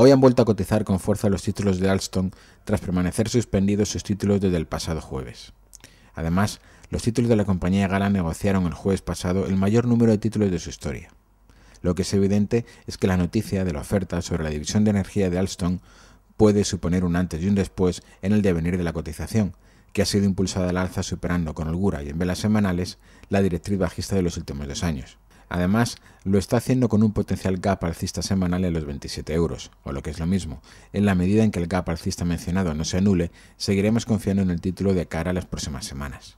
Hoy han vuelto a cotizar con fuerza los títulos de Alstom tras permanecer suspendidos sus títulos desde el pasado jueves. Además, los títulos de la compañía Gala negociaron el jueves pasado el mayor número de títulos de su historia. Lo que es evidente es que la noticia de la oferta sobre la división de energía de Alstom puede suponer un antes y un después en el devenir de la cotización, que ha sido impulsada al alza superando con holgura y en velas semanales la directriz bajista de los últimos dos años. Además, lo está haciendo con un potencial gap alcista semanal en los 27 euros, o lo que es lo mismo. En la medida en que el gap alcista mencionado no se anule, seguiremos confiando en el título de cara a las próximas semanas.